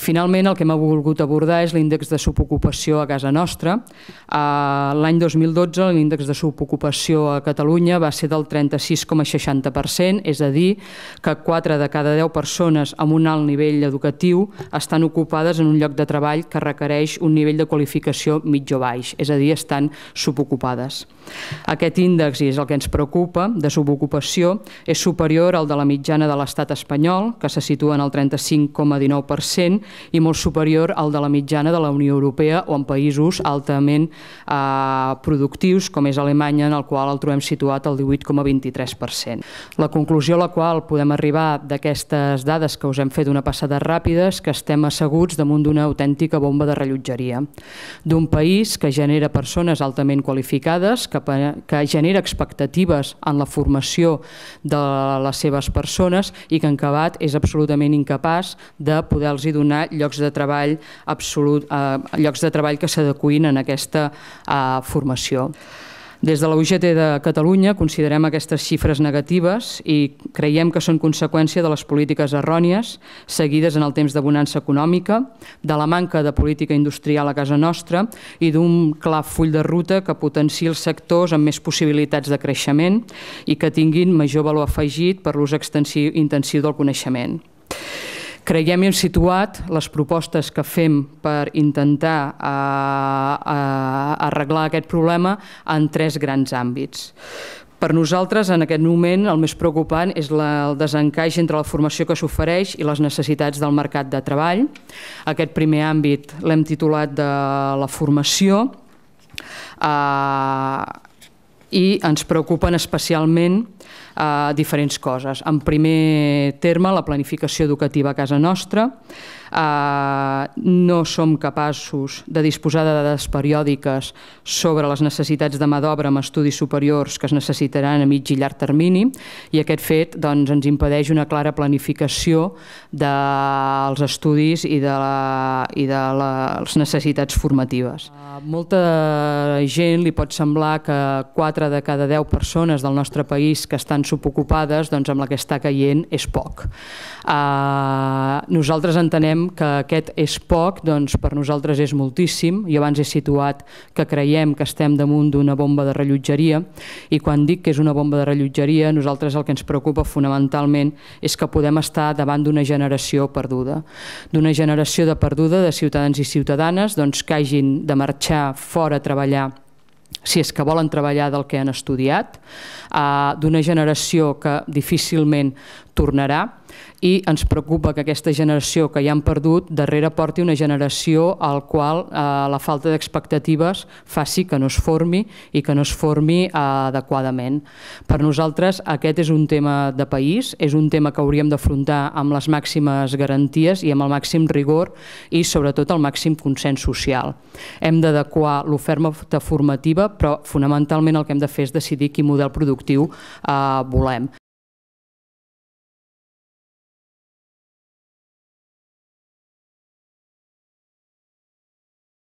Finalment, el que hem volgut abordar és l'índex de subocupació a casa nostra. L'any 2012 l'índex de subocupació a Catalunya va ser del 36,60%, és a dir, que 4 de cada 10 persones amb un alt nivell educatiu estan ocupades en un lloc de treball que requereix un nivell de qualificació mitjà baix, és a dir, estan subocupades. Aquest índex, i és el que ens preocupa, de subocupació, és superior al de la mitjana de l'estat espanyol, que se situa en el 35,19%, i molt superior al de la mitjana de la Unió Europea o en països altament eh, productius, com és Alemanya, en el qual el trobem situat al 18,23%. La conclusió a la qual podem arribar d'aquestes dades que us hem fet una passada ràpida és que estem asseguts damunt d'una autèntica bomba de rellotgeria, d'un país que genera persones altament qualificades, que, que genera expectatives en la formació de les seves persones i que en acabat és absolutament incapaç de poder-los donar llocs de treball absolut, eh, llocs de treball que s'adecuïn en aquesta eh, formació. Des de la UGT de Catalunya considerem aquestes xifres negatives i creiem que són conseqüència de les polítiques errònies seguides en el temps de bonança econòmica, de la manca de política industrial a casa nostra i d'un clar full de ruta que potenciï els sectors amb més possibilitats de creixement i que tinguin major valor afegit per l'ús intensiu del coneixement. Creiem hem situat les propostes que fem per intentar eh, eh, arreglar aquest problema en tres grans àmbits. Per nosaltres, en aquest moment, el més preocupant és la, el desencaix entre la formació que s'ofereix i les necessitats del mercat de treball. Aquest primer àmbit l'hem titulat de la formació. Eh, i ens preocupen especialment eh, diferents coses. En primer terme, la planificació educativa a casa nostra, Eh, no som capaços de disposar de dades periòdiques sobre les necessitats de mà d'obra amb estudis superiors que es necessitaran a mig i llarg termini i aquest fet doncs, ens impedeix una clara planificació dels estudis i de, la, i de les necessitats formatives. Molta gent li pot semblar que 4 de cada 10 persones del nostre país que estan subocupades doncs, amb la que està caient és poc. Eh, nosaltres entenem que aquest és poc, doncs per nosaltres és moltíssim. i abans he situat que creiem que estem damunt d'una bomba de rellotgeria i quan dic que és una bomba de rellotgeria, nosaltres el que ens preocupa fonamentalment és que podem estar davant d'una generació perduda, d'una generació de perduda de ciutadans i ciutadanes doncs, que hagin de marxar fora a treballar si és que volen treballar del que han estudiat, ah, d'una generació que difícilment tornarà i ens preocupa que aquesta generació que ja han perdut darrere porti una generació al qual eh, la falta d'expectatives faci que no es formi i que no es formi eh, adequadament. Per nosaltres aquest és un tema de país, és un tema que hauríem d'afrontar amb les màximes garanties i amb el màxim rigor i sobretot el màxim consens social. Hem d'adequar l'oferta formativa però fonamentalment el que hem de fer és decidir quin model productiu eh, volem.